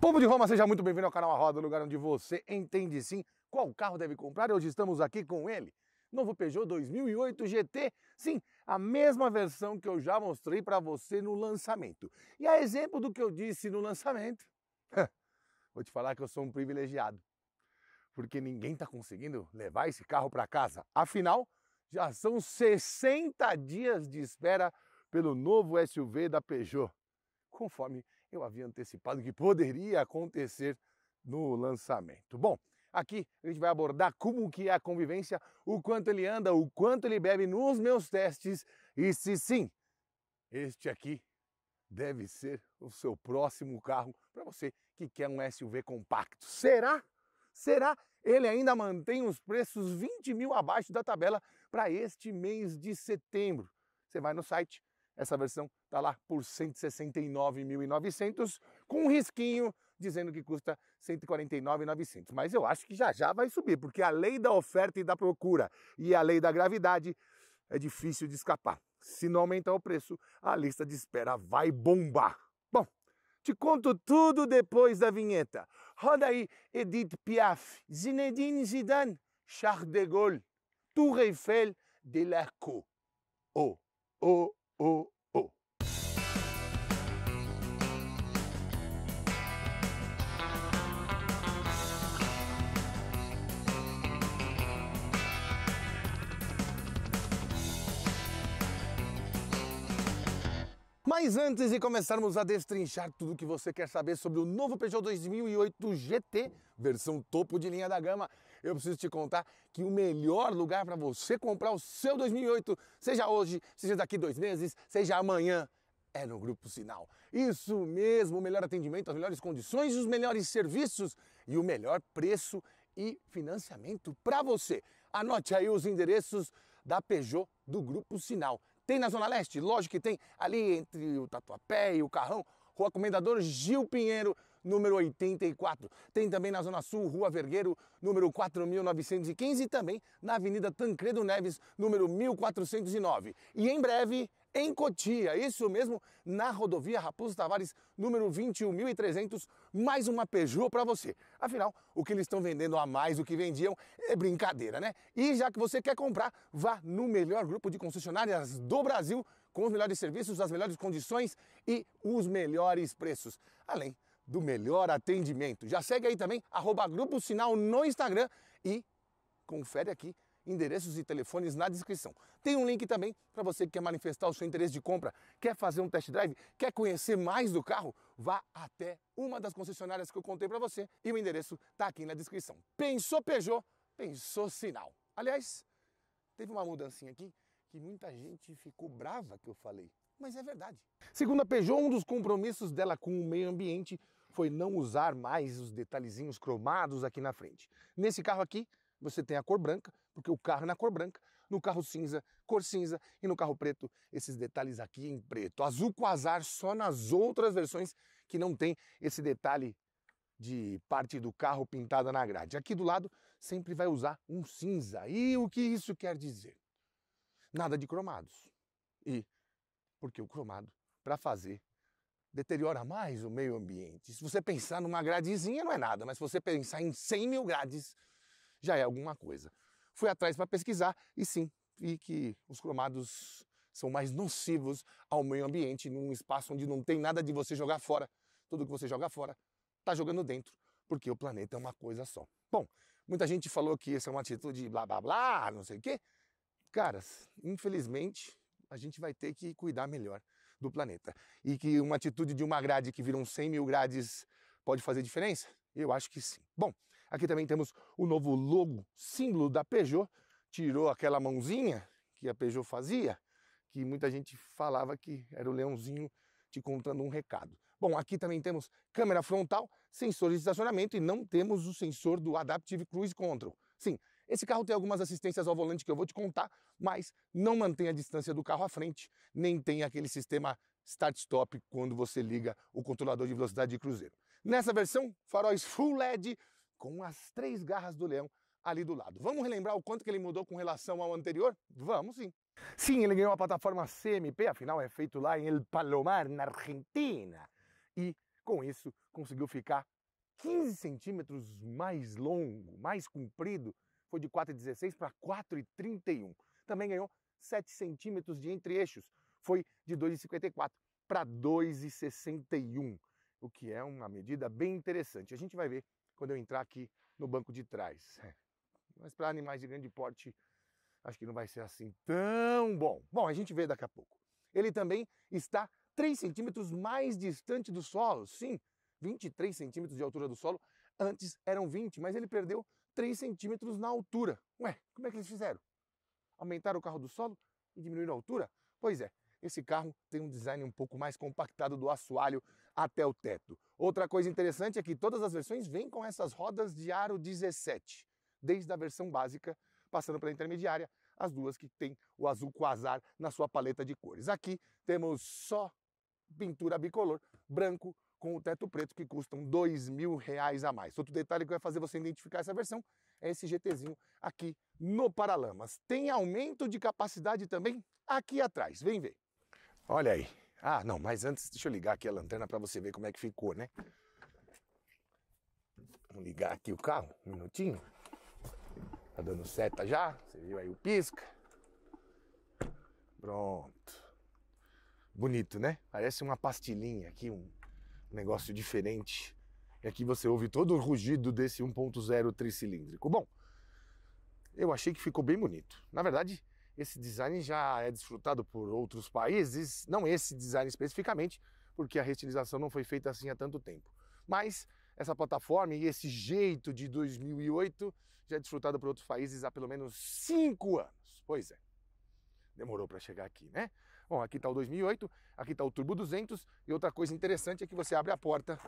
Povo de Roma, seja muito bem-vindo ao canal A Roda, o lugar onde você entende sim qual carro deve comprar. Hoje estamos aqui com ele, novo Peugeot 2008 GT. Sim, a mesma versão que eu já mostrei para você no lançamento. E a exemplo do que eu disse no lançamento, vou te falar que eu sou um privilegiado, porque ninguém está conseguindo levar esse carro para casa. Afinal, já são 60 dias de espera pelo novo SUV da Peugeot, conforme eu havia antecipado que poderia acontecer no lançamento. Bom, aqui a gente vai abordar como que é a convivência, o quanto ele anda, o quanto ele bebe nos meus testes e se sim, este aqui deve ser o seu próximo carro para você que quer um SUV compacto. Será? Será? Ele ainda mantém os preços 20 mil abaixo da tabela para este mês de setembro. Você vai no site essa versão está lá por 169.900, com um risquinho dizendo que custa 149.900. Mas eu acho que já já vai subir, porque a lei da oferta e da procura e a lei da gravidade é difícil de escapar. Se não aumentar o preço, a lista de espera vai bombar. Bom, te conto tudo depois da vinheta. Roda aí Edith Piaf, Zinedine Zidane, Charles de Gaulle, Tour Eiffel, Delacroix. Oh, oh, oh, oh. Mas antes de começarmos a destrinchar tudo o que você quer saber sobre o novo Peugeot 2008 GT, versão topo de linha da gama, eu preciso te contar que o melhor lugar para você comprar o seu 2008, seja hoje, seja daqui dois meses, seja amanhã, é no Grupo Sinal. Isso mesmo, o melhor atendimento, as melhores condições, os melhores serviços e o melhor preço e financiamento para você. Anote aí os endereços da Peugeot do Grupo Sinal. Tem na Zona Leste? Lógico que tem, ali entre o Tatuapé e o Carrão, Rua Comendador Gil Pinheiro, número 84. Tem também na Zona Sul, Rua Vergueiro, número 4915 e também na Avenida Tancredo Neves, número 1409. E em breve, em Cotia, isso mesmo, na rodovia Raposo Tavares, número 21.300, mais uma Peugeot para você. Afinal, o que eles estão vendendo a mais do que vendiam é brincadeira, né? E já que você quer comprar, vá no melhor grupo de concessionárias do Brasil, com os melhores serviços, as melhores condições e os melhores preços. Além do melhor atendimento. Já segue aí também, arroba Grupo Sinal no Instagram e confere aqui endereços e telefones na descrição. Tem um link também para você que quer manifestar o seu interesse de compra, quer fazer um test drive, quer conhecer mais do carro, vá até uma das concessionárias que eu contei para você e o endereço está aqui na descrição. Pensou Peugeot, pensou Sinal. Aliás, teve uma mudancinha aqui que muita gente ficou brava que eu falei, mas é verdade. Segundo a Peugeot, um dos compromissos dela com o meio ambiente foi não usar mais os detalhezinhos cromados aqui na frente. Nesse carro aqui, você tem a cor branca, porque o carro é na cor branca, no carro cinza, cor cinza, e no carro preto, esses detalhes aqui em preto. Azul com azar só nas outras versões que não tem esse detalhe de parte do carro pintada na grade. Aqui do lado sempre vai usar um cinza. E o que isso quer dizer? Nada de cromados. E porque o cromado, para fazer deteriora mais o meio ambiente. Se você pensar numa gradezinha, não é nada, mas se você pensar em 100 mil grades, já é alguma coisa. Fui atrás para pesquisar e sim, vi que os cromados são mais nocivos ao meio ambiente, num espaço onde não tem nada de você jogar fora. Tudo que você joga fora está jogando dentro, porque o planeta é uma coisa só. Bom, muita gente falou que essa é uma atitude blá blá blá, não sei o quê. Caras, infelizmente, a gente vai ter que cuidar melhor do planeta. E que uma atitude de uma grade que viram 100 mil grades pode fazer diferença? Eu acho que sim. Bom, aqui também temos o novo logo, símbolo da Peugeot. Tirou aquela mãozinha que a Peugeot fazia, que muita gente falava que era o leãozinho te contando um recado. Bom, aqui também temos câmera frontal, sensor de estacionamento e não temos o sensor do Adaptive Cruise Control. Sim, esse carro tem algumas assistências ao volante que eu vou te contar, mas não mantém a distância do carro à frente, nem tem aquele sistema start-stop quando você liga o controlador de velocidade de cruzeiro. Nessa versão, faróis full LED com as três garras do leão ali do lado. Vamos relembrar o quanto que ele mudou com relação ao anterior? Vamos sim. Sim, ele ganhou a plataforma CMP, afinal é feito lá em El Palomar, na Argentina. E com isso conseguiu ficar 15 centímetros mais longo, mais comprido foi de 4,16 para 4,31. Também ganhou 7 centímetros de entre-eixos, foi de 2,54 para 2,61, o que é uma medida bem interessante. A gente vai ver quando eu entrar aqui no banco de trás. É. Mas para animais de grande porte, acho que não vai ser assim tão bom. Bom, a gente vê daqui a pouco. Ele também está 3 centímetros mais distante do solo, sim, 23 centímetros de altura do solo. Antes eram 20, mas ele perdeu 3 centímetros na altura. Ué, como é que eles fizeram? Aumentaram o carro do solo e diminuíram a altura? Pois é, esse carro tem um design um pouco mais compactado do assoalho até o teto. Outra coisa interessante é que todas as versões vêm com essas rodas de aro 17, desde a versão básica, passando pela intermediária, as duas que têm o azul quasar na sua paleta de cores. Aqui temos só pintura bicolor, branco, com o teto preto que custam dois mil reais a mais. Outro detalhe que vai fazer você identificar essa versão é esse GTzinho aqui no Paralamas. Tem aumento de capacidade também aqui atrás, vem ver. Olha aí. Ah, não, mas antes deixa eu ligar aqui a lanterna para você ver como é que ficou, né? Vamos ligar aqui o carro, um minutinho. Tá dando seta já, você viu aí o pisca. Pronto. Bonito, né? Parece uma pastilhinha aqui, um, negócio diferente. É e aqui você ouve todo o rugido desse 1.0 tricilíndrico. Bom, eu achei que ficou bem bonito. Na verdade, esse design já é desfrutado por outros países, não esse design especificamente, porque a retilização não foi feita assim há tanto tempo. Mas essa plataforma e esse jeito de 2008 já é desfrutado por outros países há pelo menos cinco anos. Pois é, demorou para chegar aqui, né? Bom, aqui está o 2008, aqui está o Turbo 200 e outra coisa interessante é que você abre a porta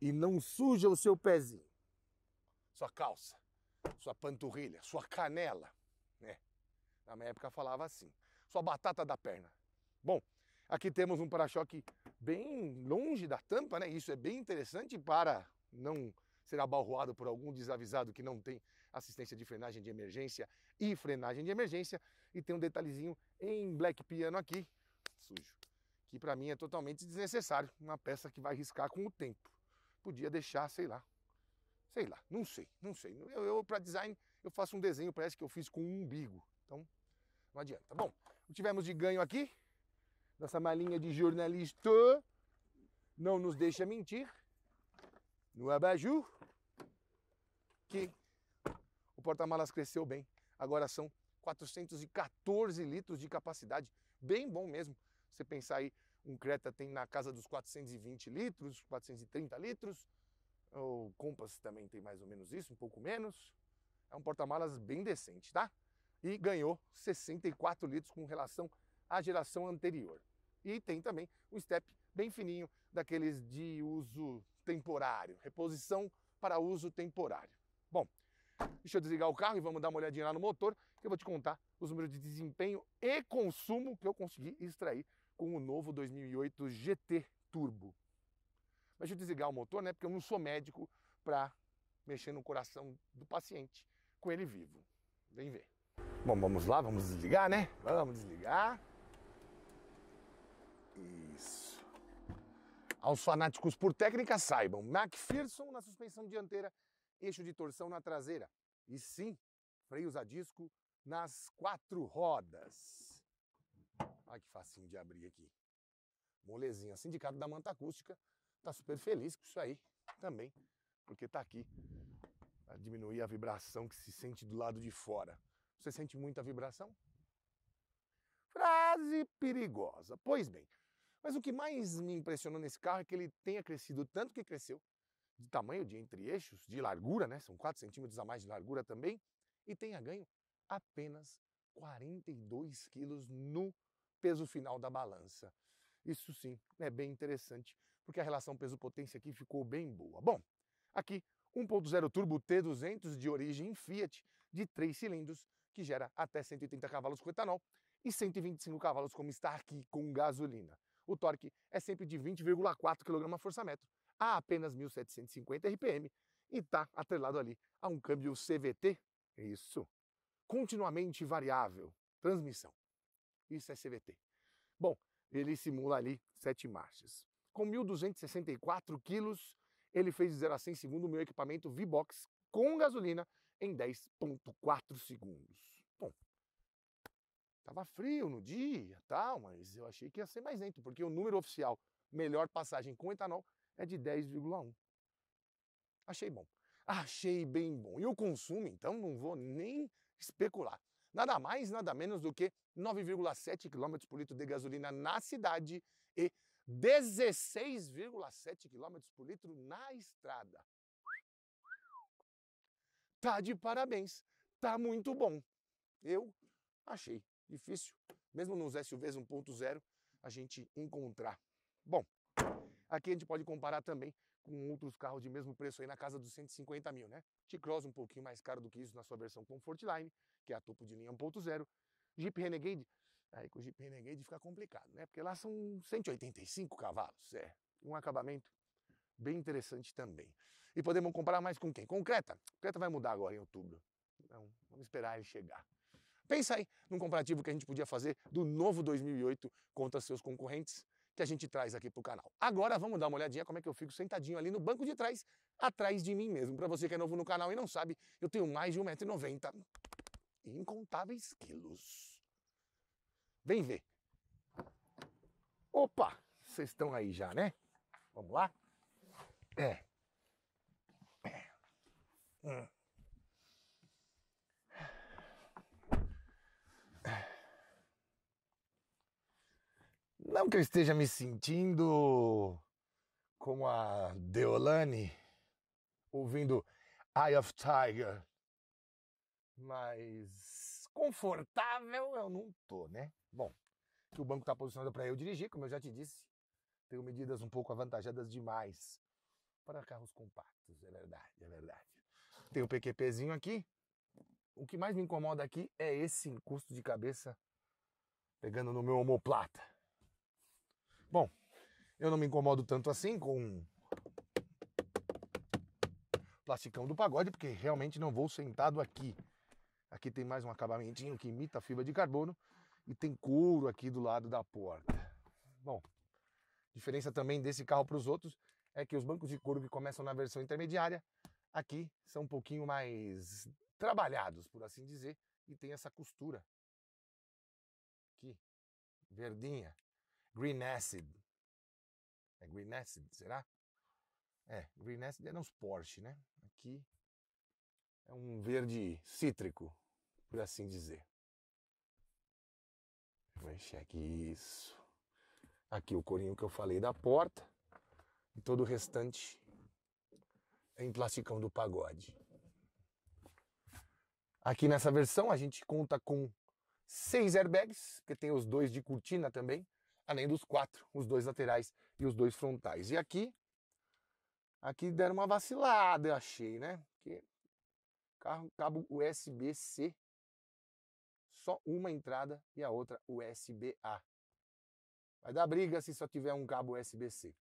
e não suja o seu pezinho, sua calça, sua panturrilha, sua canela, né? Na minha época falava assim, sua batata da perna. Bom, aqui temos um para-choque bem longe da tampa, né? Isso é bem interessante para não ser abalroado por algum desavisado que não tem assistência de frenagem de emergência e frenagem de emergência. E tem um detalhezinho em black piano aqui, sujo, que para mim é totalmente desnecessário, uma peça que vai riscar com o tempo. Podia deixar, sei lá, sei lá, não sei, não sei. Eu, eu para design, eu faço um desenho, parece que eu fiz com um umbigo, então não adianta. Bom, tivemos de ganho aqui, nossa malinha de jornalista não nos deixa mentir, no abajur, que o porta-malas cresceu bem agora são 414 litros de capacidade, bem bom mesmo. Você pensar aí, um Creta tem na casa dos 420 litros, 430 litros, o Compass também tem mais ou menos isso, um pouco menos. É um porta-malas bem decente, tá? E ganhou 64 litros com relação à geração anterior. E tem também um step bem fininho, daqueles de uso temporário, reposição para uso temporário. Bom, Deixa eu desligar o carro e vamos dar uma olhadinha lá no motor, que eu vou te contar os números de desempenho e consumo que eu consegui extrair com o novo 2008 GT Turbo. Mas deixa eu desligar o motor, né? Porque eu não sou médico para mexer no coração do paciente com ele vivo. Vem ver. Bom, vamos lá, vamos desligar, né? Vamos desligar. Isso. Aos fanáticos por técnica, saibam, MacPherson na suspensão dianteira eixo de torção na traseira e sim freios a disco nas quatro rodas. Olha que facinho de abrir aqui. Molezinha. Sindicato da Manta Acústica tá super feliz com isso aí também, porque tá aqui a diminuir a vibração que se sente do lado de fora. Você sente muita vibração? Frase perigosa. Pois bem, mas o que mais me impressionou nesse carro é que ele tenha crescido tanto que cresceu de tamanho de entre-eixos, de largura, né? são 4 centímetros a mais de largura também, e tenha ganho apenas 42 quilos no peso final da balança. Isso sim é bem interessante, porque a relação peso-potência aqui ficou bem boa. Bom, aqui 1.0 turbo T200 de origem Fiat, de 3 cilindros, que gera até 180 cavalos com etanol e 125 cavalos como está aqui com gasolina. O torque é sempre de 20,4 kgfm a apenas 1.750 RPM e está atrelado ali a um câmbio CVT, isso, continuamente variável, transmissão. Isso é CVT. Bom, ele simula ali sete marchas. Com 1.264 quilos, ele fez de 0 a 100 segundo o meu equipamento V-Box com gasolina em 10.4 segundos. Bom, tava frio no dia, tal, mas eu achei que ia ser mais lento, porque o número oficial melhor passagem com etanol é de 10,1. Achei bom. Achei bem bom. E o consumo, então, não vou nem especular. Nada mais, nada menos do que 9,7 km por litro de gasolina na cidade e 16,7 km por litro na estrada. Tá de parabéns, tá muito bom. Eu achei difícil, mesmo nos SUVs 1.0, a gente encontrar. Bom, Aqui a gente pode comparar também com outros carros de mesmo preço aí na casa dos 150 mil, né? T-Cross um pouquinho mais caro do que isso na sua versão Comfortline, que é a topo de linha 1.0. Jeep Renegade, aí com o Jeep Renegade fica complicado, né? Porque lá são 185 cavalos, é. Um acabamento bem interessante também. E podemos comparar mais com quem? Com o Creta. O Creta vai mudar agora em outubro. Então, vamos esperar ele chegar. Pensa aí num comparativo que a gente podia fazer do novo 2008 contra seus concorrentes que a gente traz aqui para o canal. Agora vamos dar uma olhadinha como é que eu fico sentadinho ali no banco de trás, atrás de mim mesmo. Para você que é novo no canal e não sabe, eu tenho mais de 1,90m e incontáveis quilos. Vem ver. Opa, vocês estão aí já, né? Vamos lá? É. é. Hum. Não que eu esteja me sentindo como a Deolane ouvindo Eye of Tiger, mas confortável eu não tô, né? Bom, que o banco está posicionado para eu dirigir, como eu já te disse, tenho medidas um pouco avantajadas demais para carros compactos, é verdade, é verdade. Tem o PQPzinho aqui. O que mais me incomoda aqui é esse encosto de cabeça pegando no meu omoplata. Bom, eu não me incomodo tanto assim com plasticão do pagode, porque realmente não vou sentado aqui. Aqui tem mais um acabamentinho que imita a fibra de carbono e tem couro aqui do lado da porta. Bom, diferença também desse carro para os outros é que os bancos de couro que começam na versão intermediária aqui são um pouquinho mais trabalhados, por assim dizer, e tem essa costura aqui, verdinha, Green Acid. É Green Acid, será? É, Green Acid é nos Porsche, né? Aqui é um verde cítrico, por assim dizer. Vai cheque isso. Aqui o corinho que eu falei da porta e todo o restante é em plasticão do pagode. Aqui nessa versão a gente conta com seis airbags, porque tem os dois de cortina também, além dos quatro, os dois laterais e os dois frontais. E aqui, aqui deram uma vacilada, eu achei, né? Porque carro, cabo USB-C, só uma entrada e a outra USB-A. Vai dar briga se só tiver um cabo USB-C.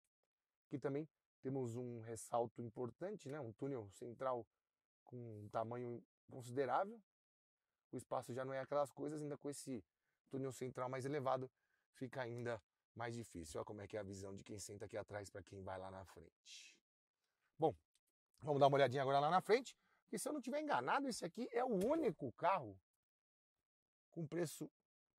Aqui também temos um ressalto importante, né? um túnel central com um tamanho considerável. O espaço já não é aquelas coisas, ainda com esse túnel central mais elevado, fica ainda mais difícil. Olha como é que é a visão de quem senta aqui atrás para quem vai lá na frente. Bom, vamos dar uma olhadinha agora lá na frente, E se eu não tiver enganado, esse aqui é o único carro com preço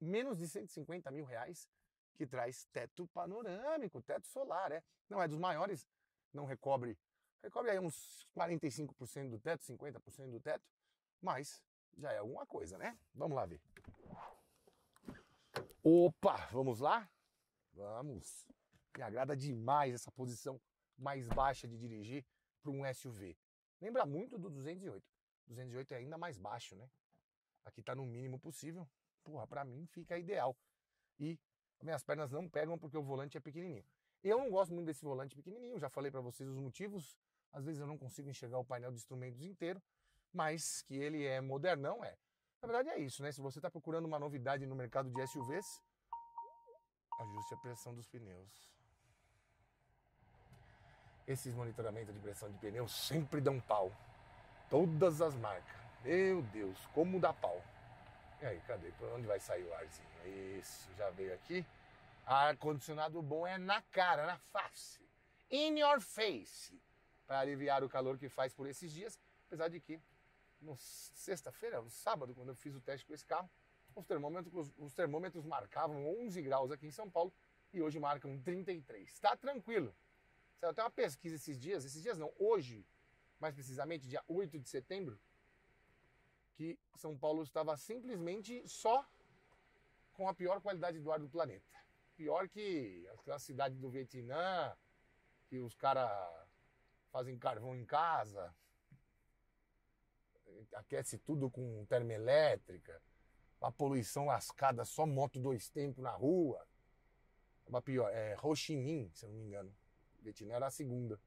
menos de 150 mil reais que traz teto panorâmico, teto solar, é. Não é dos maiores, não recobre, recobre aí uns 45% do teto, 50% do teto, mas já é alguma coisa, né? Vamos lá ver. Opa, vamos lá? Vamos. Me agrada demais essa posição mais baixa de dirigir para um SUV. Lembra muito do 208. 208 é ainda mais baixo, né? Aqui está no mínimo possível. Porra, para mim fica ideal. E minhas pernas não pegam porque o volante é pequenininho. Eu não gosto muito desse volante pequenininho, já falei para vocês os motivos. Às vezes eu não consigo enxergar o painel de instrumentos inteiro, mas que ele é modernão, é. Na verdade é isso, né? Se você está procurando uma novidade no mercado de SUVs, ajuste a pressão dos pneus. Esses monitoramentos de pressão de pneu sempre dão pau. Todas as marcas. Meu Deus, como dá pau. E aí, cadê? Por onde vai sair o arzinho? Isso, já veio aqui. Ar-condicionado bom é na cara, na face. In your face. Para aliviar o calor que faz por esses dias. Apesar de que no sexta-feira, no sábado, quando eu fiz o teste com esse carro, os termômetros, os termômetros marcavam 11 graus aqui em São Paulo e hoje marcam 33. Está tranquilo. Saiu até uma pesquisa esses dias, esses dias não, hoje, mais precisamente, dia 8 de setembro, que São Paulo estava simplesmente só com a pior qualidade do ar do planeta. Pior que aquela cidade do Vietnã, que os caras fazem carvão em casa, aquece tudo com termoelétrica, a poluição lascada, só moto dois tempos na rua. Uma pior, é Roxinim, se eu não me engano. Betina era a segunda.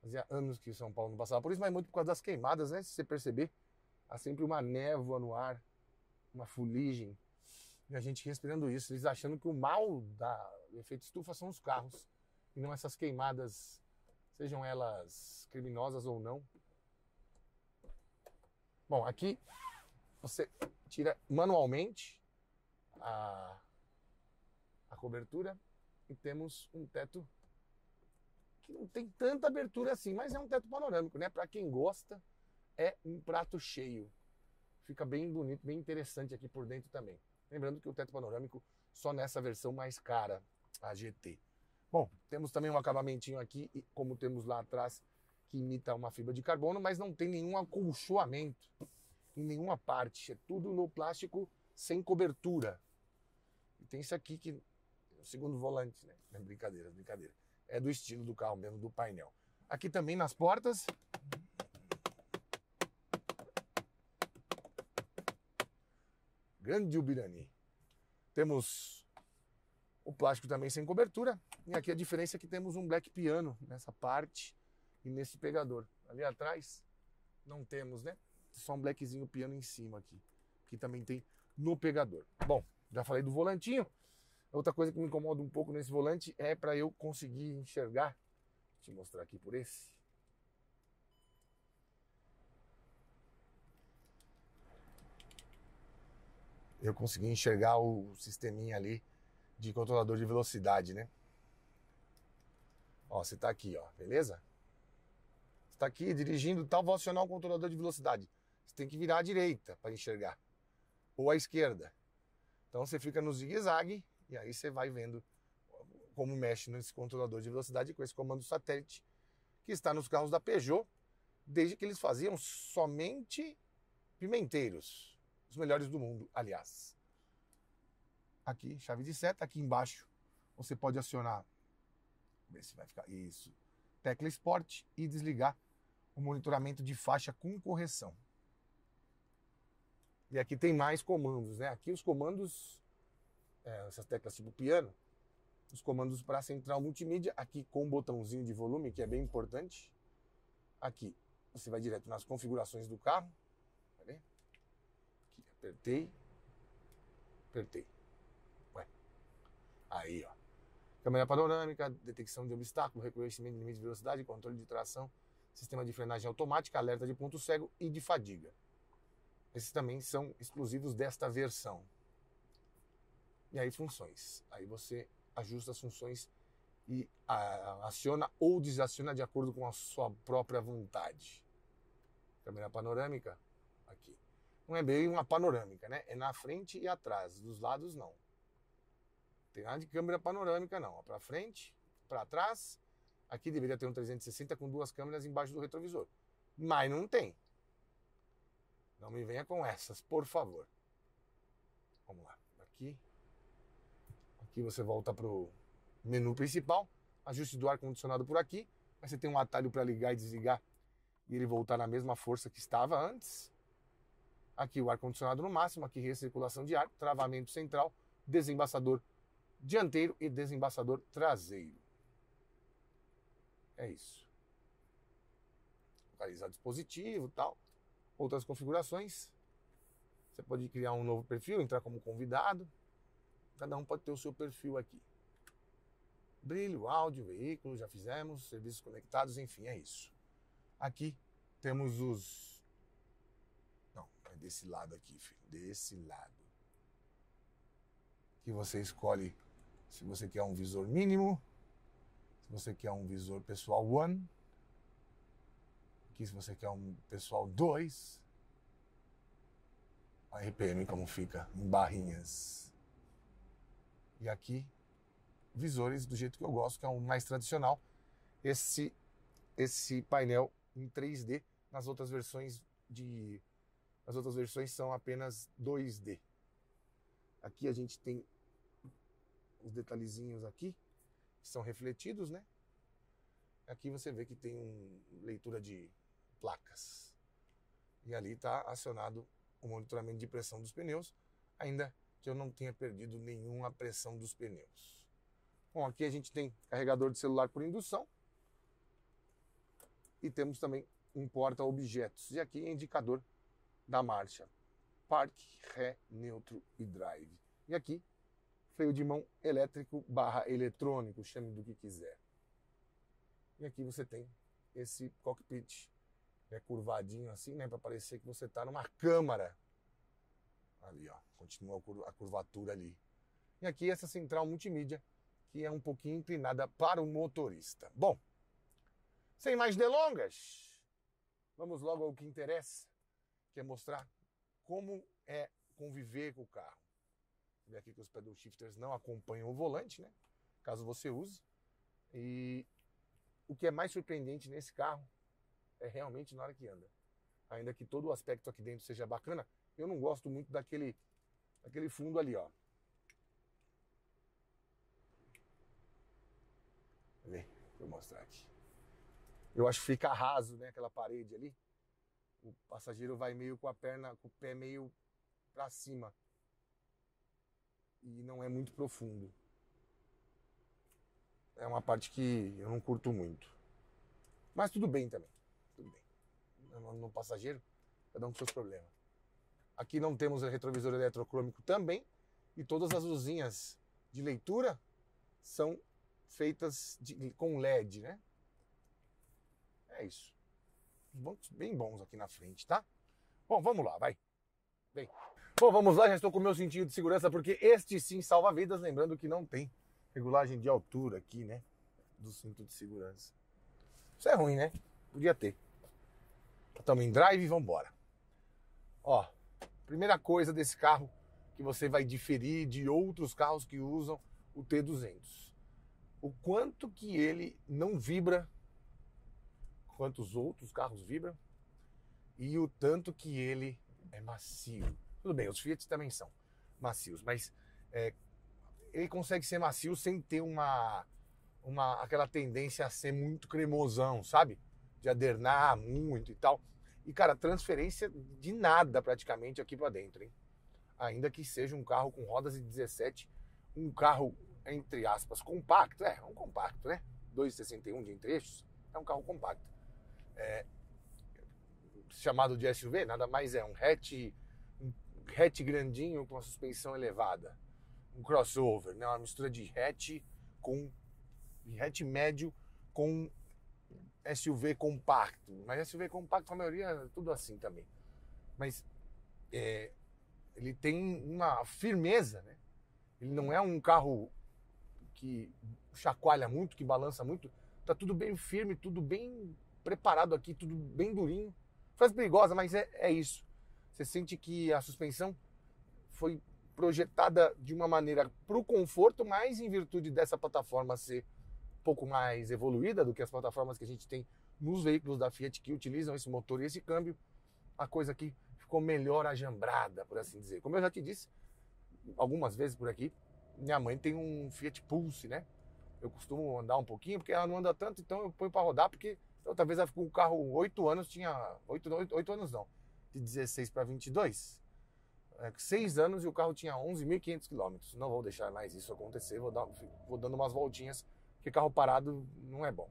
Fazia anos que o São Paulo não passava por isso, mas muito por causa das queimadas, né? Se você perceber, há sempre uma névoa no ar, uma fuligem. E a gente respirando isso, eles achando que o mal da, do efeito estufa são os carros, e não essas queimadas, sejam elas criminosas ou não, Bom, aqui você tira manualmente a, a cobertura e temos um teto que não tem tanta abertura assim, mas é um teto panorâmico, né? Para quem gosta, é um prato cheio. Fica bem bonito, bem interessante aqui por dentro também. Lembrando que o teto panorâmico só nessa versão mais cara, a GT. Bom, temos também um acabamentinho aqui, como temos lá atrás, que imita uma fibra de carbono, mas não tem nenhum acolchoamento em nenhuma parte. É tudo no plástico sem cobertura. E tem isso aqui que é o segundo volante, né? É brincadeira, é brincadeira. É do estilo do carro mesmo, do painel. Aqui também nas portas. Grande Ubirani. Temos o plástico também sem cobertura. E aqui a diferença é que temos um black piano nessa parte e nesse pegador. Ali atrás não temos, né? Só um blackzinho piano em cima aqui, que também tem no pegador. Bom, já falei do volantinho. Outra coisa que me incomoda um pouco nesse volante é para eu conseguir enxergar. Vou te mostrar aqui por esse. Eu consegui enxergar o sisteminha ali de controlador de velocidade, né? Ó, você tá aqui, ó, beleza? está aqui dirigindo tal, vou acionar o controlador de velocidade. Você tem que virar à direita para enxergar, ou à esquerda. Então você fica no zigue-zague e aí você vai vendo como mexe nesse controlador de velocidade com esse comando satélite que está nos carros da Peugeot desde que eles faziam somente pimenteiros, os melhores do mundo, aliás. Aqui, chave de seta, aqui embaixo você pode acionar, ver se vai ficar isso, tecla Sport e desligar o monitoramento de faixa com correção. E aqui tem mais comandos, né? Aqui os comandos, é, essas teclas tipo piano, os comandos para central multimídia, aqui com um botãozinho de volume, que é bem importante. Aqui você vai direto nas configurações do carro. Tá aqui, apertei. Apertei. Ué. Aí, ó. Câmera panorâmica, detecção de obstáculo, reconhecimento de limite de velocidade, controle de tração, sistema de frenagem automática, alerta de ponto cego e de fadiga. Esses também são exclusivos desta versão. E aí funções. Aí você ajusta as funções e aciona ou desaciona de acordo com a sua própria vontade. Câmera panorâmica aqui. Não é bem uma panorâmica, né? É na frente e atrás, dos lados não. Não tem nada de câmera panorâmica não, para frente, para trás Aqui deveria ter um 360 com duas câmeras embaixo do retrovisor. Mas não tem. Não me venha com essas, por favor. Vamos lá. Aqui. Aqui você volta para o menu principal. Ajuste do ar-condicionado por aqui. Mas você tem um atalho para ligar e desligar e ele voltar na mesma força que estava antes. Aqui o ar-condicionado no máximo, aqui recirculação de ar, travamento central, desembaçador dianteiro e desembaçador traseiro. É isso. Localizar dispositivo tal. Outras configurações. Você pode criar um novo perfil, entrar como convidado. Cada um pode ter o seu perfil aqui. Brilho, áudio, veículo, já fizemos, serviços conectados, enfim, é isso. Aqui temos os. Não, é desse lado aqui, filho. Desse lado. Que você escolhe se você quer um visor mínimo, se você quer um visor pessoal One, aqui se você quer um pessoal 2, a RPM como fica, em barrinhas. E aqui, visores do jeito que eu gosto, que é um mais tradicional. Esse, esse painel em 3D, nas outras versões de... As outras versões são apenas 2D. Aqui a gente tem os detalhezinhos aqui, são refletidos, né? Aqui você vê que tem um, leitura de placas. E ali está acionado o monitoramento de pressão dos pneus, ainda que eu não tenha perdido nenhuma pressão dos pneus. Bom, aqui a gente tem carregador de celular por indução e temos também um porta-objetos e aqui indicador da marcha, park, ré, neutro e drive. E aqui freio de mão elétrico barra eletrônico, chame do que quiser. E aqui você tem esse cockpit né, curvadinho assim, né, para parecer que você está numa câmara. Ali, ó, continua a curvatura ali. E aqui essa central multimídia, que é um pouquinho inclinada para o motorista. Bom, sem mais delongas, vamos logo ao que interessa, que é mostrar como é conviver com o carro ver aqui que os pedal shifters não acompanham o volante, né? Caso você use. E o que é mais surpreendente nesse carro é realmente na hora que anda. Ainda que todo o aspecto aqui dentro seja bacana, eu não gosto muito daquele, daquele fundo ali, ó. Vê, vou mostrar aqui. Eu acho que fica raso, né? Aquela parede ali. O passageiro vai meio com a perna, com o pé meio para cima e não é muito profundo. É uma parte que eu não curto muito. Mas tudo bem também. Tudo bem. No, no passageiro, cada um com seus problemas. Aqui não temos retrovisor eletrocrômico também. E todas as luzinhas de leitura são feitas de, com LED, né? É isso. Os bancos bem bons aqui na frente, tá? Bom, vamos lá, vai. Vem. Bom, vamos lá, já estou com o meu cintinho de segurança, porque este sim salva vidas, lembrando que não tem regulagem de altura aqui, né? Do cinto de segurança. Isso é ruim, né? Podia ter. Estamos em drive e vambora. Ó, primeira coisa desse carro que você vai diferir de outros carros que usam o T200. O quanto que ele não vibra, quantos outros carros vibram, e o tanto que ele é macio. Tudo bem, os Fiat também são macios, mas é, ele consegue ser macio sem ter uma, uma aquela tendência a ser muito cremosão, sabe? De adernar muito e tal. E, cara, transferência de nada praticamente aqui para dentro, hein? Ainda que seja um carro com rodas de 17, um carro, entre aspas, compacto, é, um compacto, né? 2,61 de entre-eixos, é um carro compacto. É, chamado de SUV, nada mais é um hatch hatch grandinho com a suspensão elevada. Um crossover, né? uma mistura de hatch com hatch médio com SUV compacto. Mas SUV compacto, a maioria é tudo assim também. Mas é, ele tem uma firmeza, né? Ele não é um carro que chacoalha muito, que balança muito. Tá tudo bem firme, tudo bem preparado aqui, tudo bem durinho. Faz perigosa, mas é, é isso. Você sente que a suspensão foi projetada de uma maneira para o conforto, mas em virtude dessa plataforma ser um pouco mais evoluída do que as plataformas que a gente tem nos veículos da Fiat que utilizam esse motor e esse câmbio, a coisa aqui ficou melhor ajambrada, por assim dizer. Como eu já te disse algumas vezes por aqui, minha mãe tem um Fiat Pulse, né? Eu costumo andar um pouquinho, porque ela não anda tanto, então eu ponho para rodar, porque outra então, vez ela ficou com o carro oito anos, tinha. oito 8 anos não de 16 para 22. É, seis anos e o carro tinha 11.500 quilômetros. Não vou deixar mais isso acontecer, vou, dar, vou dando umas voltinhas, porque carro parado não é bom.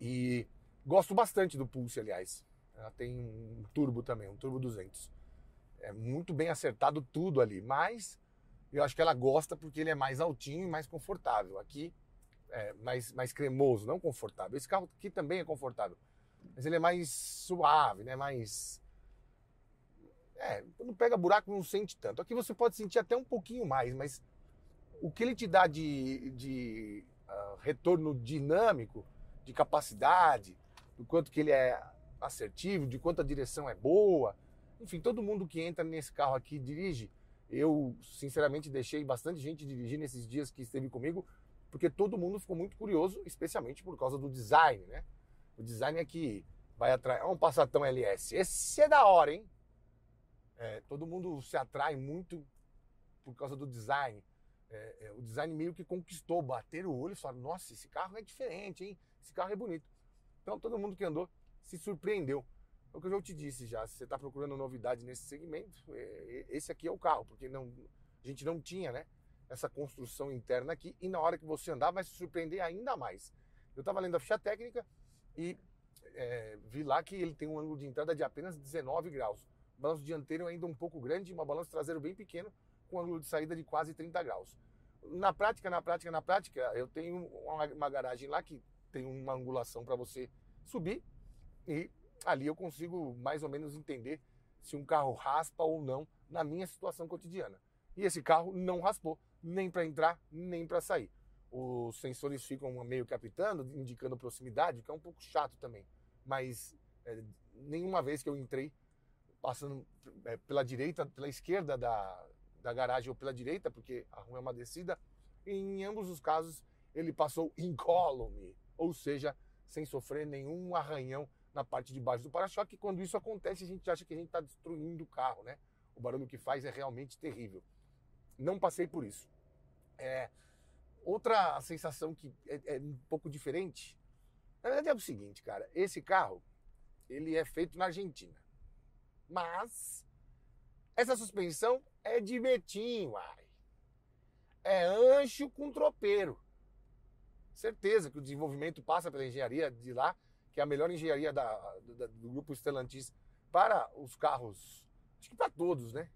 E gosto bastante do Pulse, aliás. Ela tem um turbo também, um turbo 200. É muito bem acertado tudo ali, mas eu acho que ela gosta porque ele é mais altinho e mais confortável. Aqui é mais, mais cremoso, não confortável. Esse carro aqui também é confortável, mas ele é mais suave, né? Mais. É, quando pega buraco não sente tanto. Aqui você pode sentir até um pouquinho mais, mas o que ele te dá de, de uh, retorno dinâmico, de capacidade, do quanto que ele é assertivo, de quanto a direção é boa. Enfim, todo mundo que entra nesse carro aqui dirige. Eu, sinceramente, deixei bastante gente dirigir nesses dias que esteve comigo, porque todo mundo ficou muito curioso, especialmente por causa do design, né? O design aqui vai atrair. Olha é um Passatão LS. Esse é da hora, hein? É, todo mundo se atrai muito por causa do design. É, é, o design meio que conquistou, bater o olho e falar, nossa, esse carro é diferente, hein? Esse carro é bonito. Então todo mundo que andou se surpreendeu. É o que eu já te disse já, se você está procurando novidade nesse segmento, é, é, esse aqui é o carro, porque não, a gente não tinha né, essa construção interna aqui e na hora que você andar vai se surpreender ainda mais. Eu estava lendo a ficha técnica, e é, vi lá que ele tem um ângulo de entrada de apenas 19 graus. Balanço dianteiro é ainda um pouco grande, uma balanço traseiro bem pequeno, com ângulo de saída de quase 30 graus. Na prática, na prática, na prática, eu tenho uma, uma garagem lá que tem uma angulação para você subir e ali eu consigo mais ou menos entender se um carro raspa ou não na minha situação cotidiana. E esse carro não raspou, nem para entrar, nem para sair os sensores ficam meio captando, indicando proximidade, que é um pouco chato também. Mas é, nenhuma vez que eu entrei passando é, pela direita, pela esquerda da, da garagem ou pela direita, porque a rua é uma descida, em ambos os casos ele passou incólume, ou seja, sem sofrer nenhum arranhão na parte de baixo do para-choque. Quando isso acontece, a gente acha que a gente está destruindo o carro, né? O barulho que faz é realmente terrível. Não passei por isso. É, Outra sensação que é, é um pouco diferente, na verdade é o seguinte, cara, esse carro, ele é feito na Argentina, mas essa suspensão é de metinho, ai. É ancho com tropeiro. Certeza que o desenvolvimento passa pela engenharia de lá, que é a melhor engenharia da, da, do grupo Stellantis para os carros, acho que para todos, né?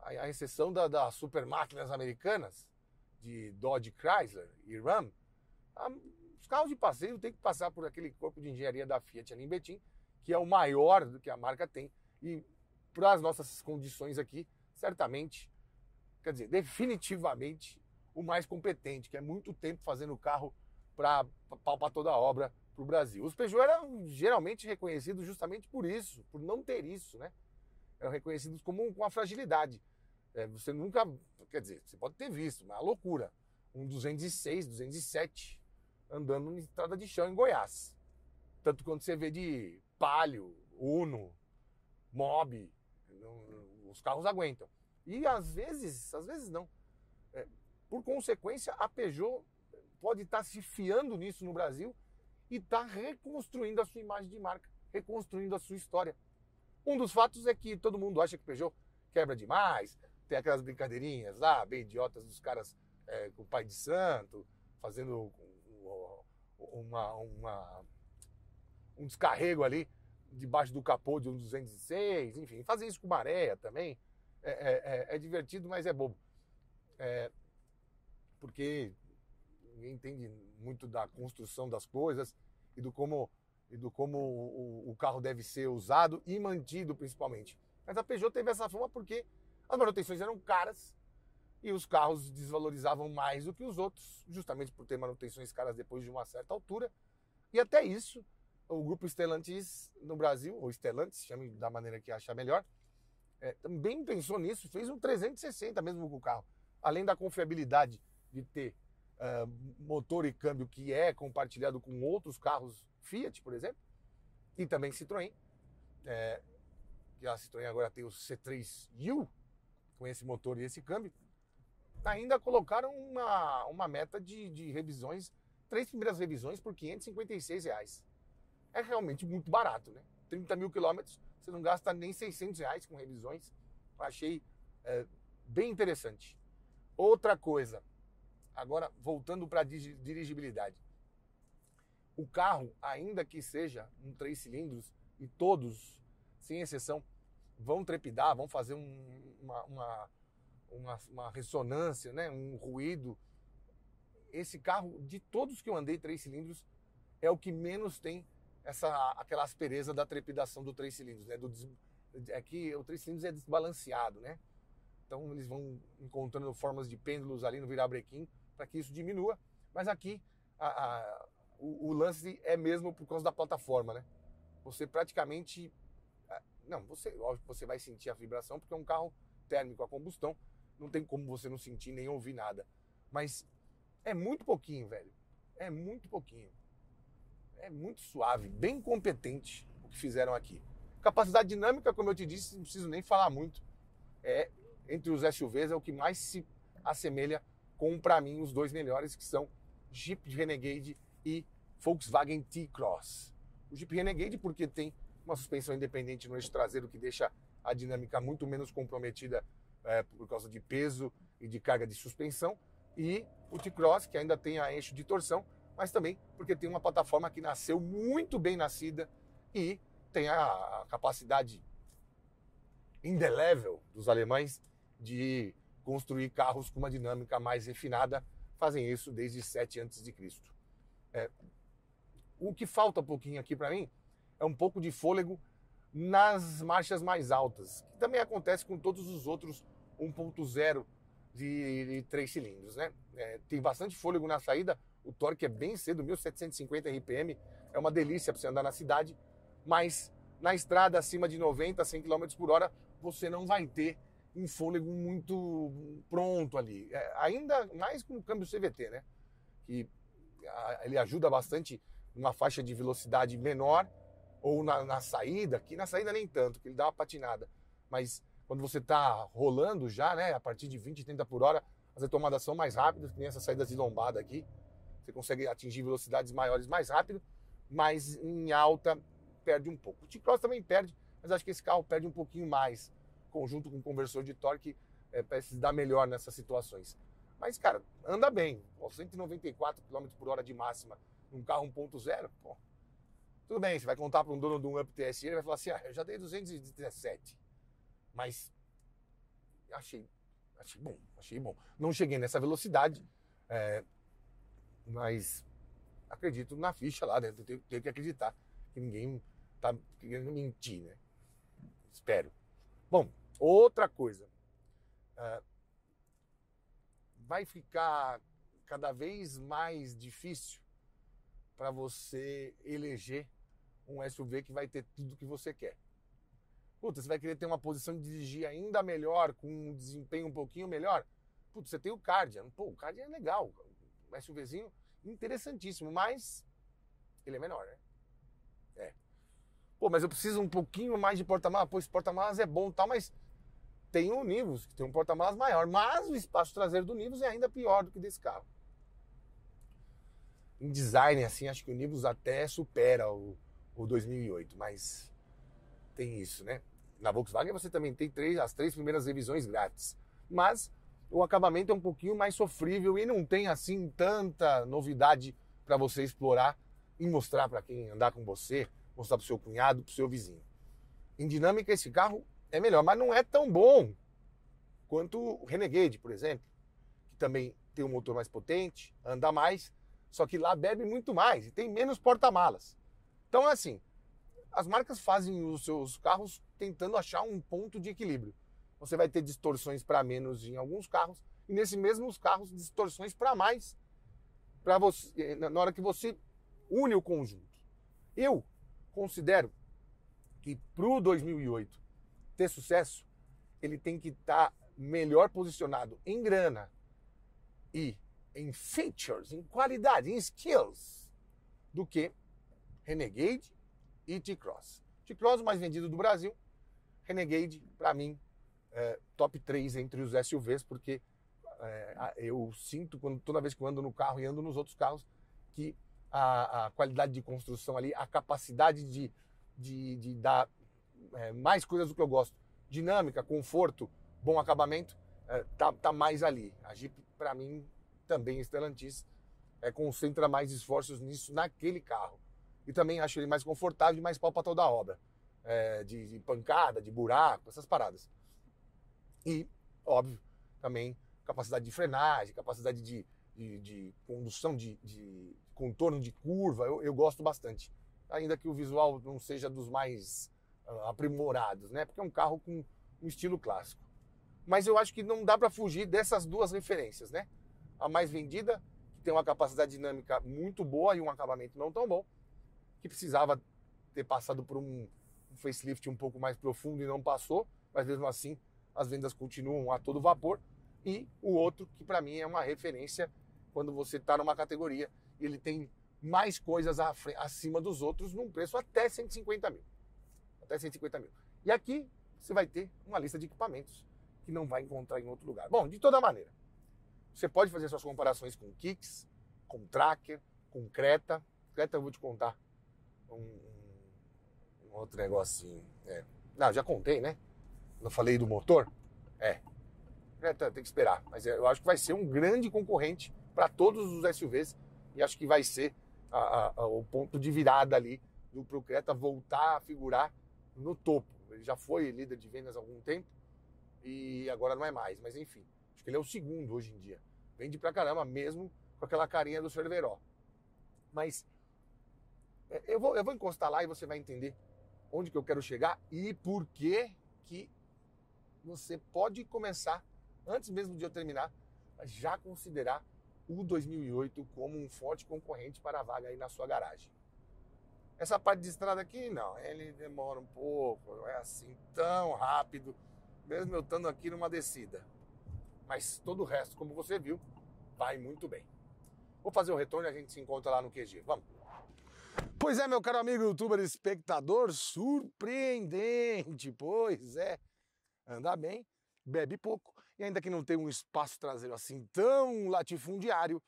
A, a exceção da, das super máquinas americanas, de Dodge Chrysler e Ram, a, os carros de passeio têm que passar por aquele corpo de engenharia da Fiat ali em Betim, que é o maior do que a marca tem. E para as nossas condições aqui, certamente, quer dizer, definitivamente o mais competente, que é muito tempo fazendo o carro para palpar toda a obra para o Brasil. Os Peugeot eram geralmente reconhecidos justamente por isso, por não ter isso, né? Eram reconhecidos como a fragilidade. É, você nunca. Quer dizer, você pode ter visto, mas é uma loucura. Um 206, 207 andando em estrada de chão em Goiás. Tanto quanto você vê de Palio, Uno, Mob, os carros aguentam. E às vezes, às vezes não. É, por consequência, a Peugeot pode estar se fiando nisso no Brasil e está reconstruindo a sua imagem de marca, reconstruindo a sua história. Um dos fatos é que todo mundo acha que Peugeot quebra demais, tem aquelas brincadeirinhas lá, bem idiotas dos caras é, com o pai de santo, fazendo uma, uma, um descarrego ali debaixo do capô de um 206, enfim, fazer isso com maré também é, é, é, é, divertido, mas é bobo. É, porque ninguém entende muito da construção das coisas e do como, e do como o, o, o carro deve ser usado e mantido, principalmente. Mas a Peugeot teve essa fama porque as manutenções eram caras e os carros desvalorizavam mais do que os outros, justamente por ter manutenções caras depois de uma certa altura. E até isso, o grupo Stellantis no Brasil, ou Stellantis, chame da maneira que achar melhor, é, também pensou nisso, fez um 360 mesmo com o carro. Além da confiabilidade de ter uh, motor e câmbio que é compartilhado com outros carros Fiat, por exemplo, e também Citroën, é, que a Citroën agora tem o C3U, com esse motor e esse câmbio, ainda colocaram uma, uma meta de, de revisões, três primeiras revisões por 556 reais. É realmente muito barato, né? 30 mil quilômetros, você não gasta nem 600 reais com revisões. Achei é, bem interessante. Outra coisa, agora voltando para a dirigibilidade. O carro, ainda que seja um três cilindros e todos, sem exceção, vão trepidar, vão fazer um, uma, uma, uma, uma, ressonância, né? um ruído. Esse carro, de todos que eu andei três cilindros, é o que menos tem essa aquela aspereza da trepidação do três cilindros, né? Do des... É que o três cilindros é desbalanceado, né? Então eles vão encontrando formas de pêndulos ali no virabrequim para que isso diminua. Mas aqui a, a, o, o lance é mesmo por causa da plataforma, né? Você praticamente não, você, que você vai sentir a vibração, porque é um carro térmico a combustão, não tem como você não sentir nem ouvir nada. Mas é muito pouquinho, velho. É muito pouquinho. É muito suave, bem competente o que fizeram aqui. Capacidade dinâmica, como eu te disse, não preciso nem falar muito. É entre os SUVs é o que mais se assemelha com para mim os dois melhores que são Jeep Renegade e Volkswagen T-Cross. O Jeep Renegade porque tem uma suspensão independente no eixo traseiro que deixa a dinâmica muito menos comprometida é, por causa de peso e de carga de suspensão, e o T-Cross, que ainda tem a eixo de torção, mas também porque tem uma plataforma que nasceu muito bem nascida e tem a capacidade indelével dos alemães de construir carros com uma dinâmica mais refinada, fazem isso desde 7 antes de Cristo. É, o que falta um pouquinho aqui para mim é um pouco de fôlego nas marchas mais altas, que também acontece com todos os outros 1.0 de, de três cilindros, né? É, tem bastante fôlego na saída, o torque é bem cedo, 1750 RPM, é uma delícia para você andar na cidade, mas na estrada acima de 90, 100 km por hora, você não vai ter um fôlego muito pronto ali. É, ainda mais com o câmbio CVT, né? Que a, ele ajuda bastante numa faixa de velocidade menor, ou na, na saída, que na saída nem tanto, que ele dá uma patinada. Mas quando você está rolando já, né, a partir de 20, 30 por hora, as retomadas são mais rápidas, que nem essas saídas de lombada aqui. Você consegue atingir velocidades maiores mais rápido, mas em alta perde um pouco. O T-Cross também perde, mas acho que esse carro perde um pouquinho mais, conjunto com o conversor de torque, é, para se dar melhor nessas situações. Mas, cara, anda bem. 194 km por hora de máxima num carro 1.0, pô, tudo bem, você vai contar para um dono de um UpTSE, ele vai falar assim, ah, eu já dei 217. Mas achei, achei bom, achei bom. Não cheguei nessa velocidade, é, mas acredito na ficha lá, né? Tenho, tenho, que acreditar que ninguém tá querendo mentir, né? Espero. Bom, outra coisa. É, vai ficar cada vez mais difícil para você eleger um SUV que vai ter tudo que você quer. Puta, você vai querer ter uma posição de dirigir ainda melhor, com um desempenho um pouquinho melhor? Puta, você tem o Cardian. É pô, o Cardian é legal. Um SUVzinho interessantíssimo, mas ele é menor, né? É. Pô, mas eu preciso um pouquinho mais de porta-malas. Pô, esse porta-malas é bom e tal, mas tem o Nivus, que tem um porta-malas maior. Mas o espaço traseiro do Nivus é ainda pior do que desse carro. Em design, assim, acho que o Nivus até supera o, ou 2008, mas tem isso, né? Na Volkswagen você também tem três, as três primeiras revisões grátis, mas o acabamento é um pouquinho mais sofrível e não tem assim tanta novidade para você explorar e mostrar para quem andar com você, mostrar para o seu cunhado, para o seu vizinho. Em dinâmica esse carro é melhor, mas não é tão bom quanto o Renegade, por exemplo, que também tem um motor mais potente, anda mais, só que lá bebe muito mais e tem menos porta-malas. Então, é assim: as marcas fazem os seus carros tentando achar um ponto de equilíbrio. Você vai ter distorções para menos em alguns carros, e nesses mesmos carros, distorções para mais, para você eh, na hora que você une o conjunto. Eu considero que para o 2008 ter sucesso, ele tem que estar tá melhor posicionado em grana e em features, em qualidade, em skills, do que Renegade e T-Cross. T-Cross mais vendido do Brasil, Renegade, para mim, é, top 3 entre os SUVs, porque é, eu sinto, quando, toda vez que eu ando no carro e ando nos outros carros, que a, a qualidade de construção ali, a capacidade de, de, de dar é, mais coisas do que eu gosto, dinâmica, conforto, bom acabamento, é, tá, tá mais ali. A Jeep, para mim, também Stellantis, é, concentra mais esforços nisso naquele carro e também acho ele mais confortável e mais pau pra toda a obra. É, de, de, pancada, de buraco, essas paradas. E, óbvio, também capacidade de frenagem, capacidade de, de, de condução, de, de, contorno de curva, eu, eu, gosto bastante. Ainda que o visual não seja dos mais uh, aprimorados, né? Porque é um carro com um estilo clássico. Mas eu acho que não dá para fugir dessas duas referências, né? A mais vendida, que tem uma capacidade dinâmica muito boa e um acabamento não tão bom, que precisava ter passado por um facelift um pouco mais profundo e não passou, mas mesmo assim as vendas continuam a todo vapor. E o outro, que para mim é uma referência quando você está numa categoria e ele tem mais coisas acima dos outros num preço até 150 mil. Até 150 mil. E aqui você vai ter uma lista de equipamentos que não vai encontrar em outro lugar. Bom, de toda maneira, você pode fazer suas comparações com Kicks, com Tracker, com Creta. Creta eu vou te contar um, um outro negocinho. É. Não, já contei, né? Não falei do motor? É. é tá, tem que esperar. Mas eu acho que vai ser um grande concorrente para todos os SUVs e acho que vai ser a, a, o ponto de virada ali do pro Creta voltar a figurar no topo. Ele já foi líder de vendas há algum tempo e agora não é mais, mas enfim. Acho que ele é o segundo hoje em dia. Vende pra caramba mesmo com aquela carinha do Cerveró. Mas eu vou, eu vou encostar lá e você vai entender onde que eu quero chegar e por que que você pode começar, antes mesmo de eu terminar, já considerar o 2008 como um forte concorrente para a vaga aí na sua garagem. Essa parte de estrada aqui, não, ele demora um pouco, não é assim tão rápido, mesmo eu estando aqui numa descida. Mas todo o resto, como você viu, vai muito bem. Vou fazer o retorno e a gente se encontra lá no QG. Vamos! Pois é, meu caro amigo youtuber espectador, surpreendente, pois é. Anda bem, bebe pouco e ainda que não tenha um espaço traseiro assim tão latifundiário,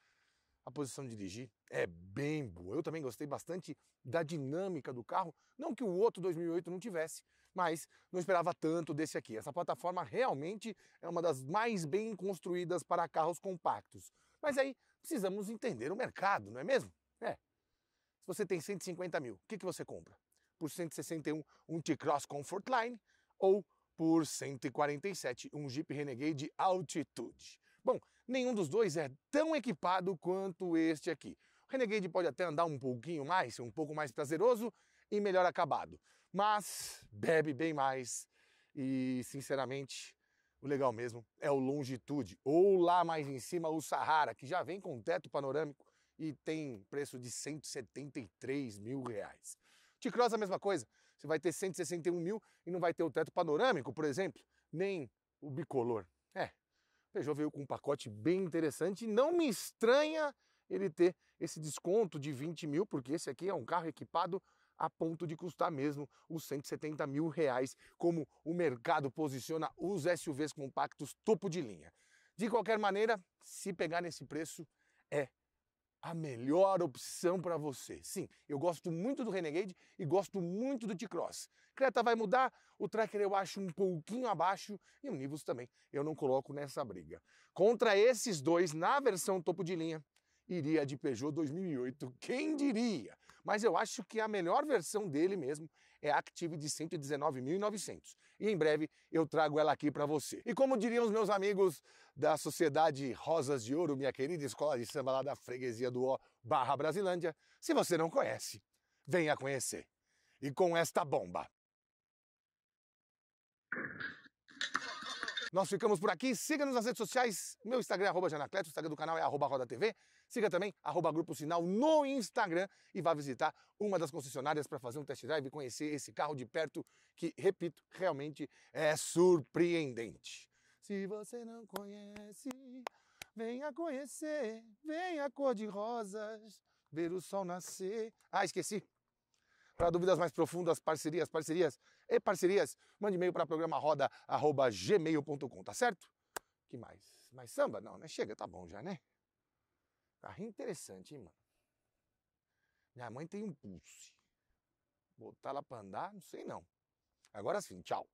a posição de dirigir é bem boa. Eu também gostei bastante da dinâmica do carro, não que o outro 2008 não tivesse, mas não esperava tanto desse aqui. Essa plataforma realmente é uma das mais bem construídas para carros compactos. Mas aí precisamos entender o mercado, não é mesmo? É, se você tem 150 mil, o que, que você compra? Por 161, um T-Cross Line ou por 147, um Jeep Renegade Altitude. Bom, nenhum dos dois é tão equipado quanto este aqui. O Renegade pode até andar um pouquinho mais, um pouco mais prazeroso e melhor acabado, mas bebe bem mais e, sinceramente, o legal mesmo é o Longitude, ou lá mais em cima o Sahara, que já vem com teto panorâmico e tem preço de 173 mil reais. T-Cross a mesma coisa, você vai ter 161 mil e não vai ter o teto panorâmico, por exemplo, nem o bicolor. É, Peugeot veio com um pacote bem interessante e não me estranha ele ter esse desconto de 20 mil, porque esse aqui é um carro equipado a ponto de custar mesmo os 170 mil reais, como o mercado posiciona os SUVs compactos topo de linha. De qualquer maneira, se pegar nesse preço, é a melhor opção para você. Sim, eu gosto muito do Renegade e gosto muito do T-Cross. Creta vai mudar, o Tracker eu acho um pouquinho abaixo e o Nivus também eu não coloco nessa briga. Contra esses dois, na versão topo de linha, iria de Peugeot 2008, quem diria? mas eu acho que a melhor versão dele mesmo é a Active de 119.900. E em breve eu trago ela aqui para você. E como diriam os meus amigos da Sociedade Rosas de Ouro, minha querida escola de samba lá da freguesia do O barra Brasilândia, se você não conhece, venha conhecer. E com esta bomba. Nós ficamos por aqui. Siga-nos nas redes sociais. Meu Instagram é arroba Janacleto, o Instagram do canal é arroba Roda TV. Siga também arroba Grupo Sinal no Instagram e vá visitar uma das concessionárias para fazer um test drive e conhecer esse carro de perto que, repito, realmente é surpreendente. Se você não conhece, venha conhecer, venha cor de rosas, ver o sol nascer. Ah, esqueci. Para dúvidas mais profundas, parcerias, parcerias e parcerias, mande e-mail para programa gmail.com, tá certo? Que mais? Mais samba? Não, né? Chega, tá bom já, né? Carrinho tá interessante, hein, mano? Minha mãe tem um pulse. Botar ela pra andar, não sei não. Agora sim, tchau.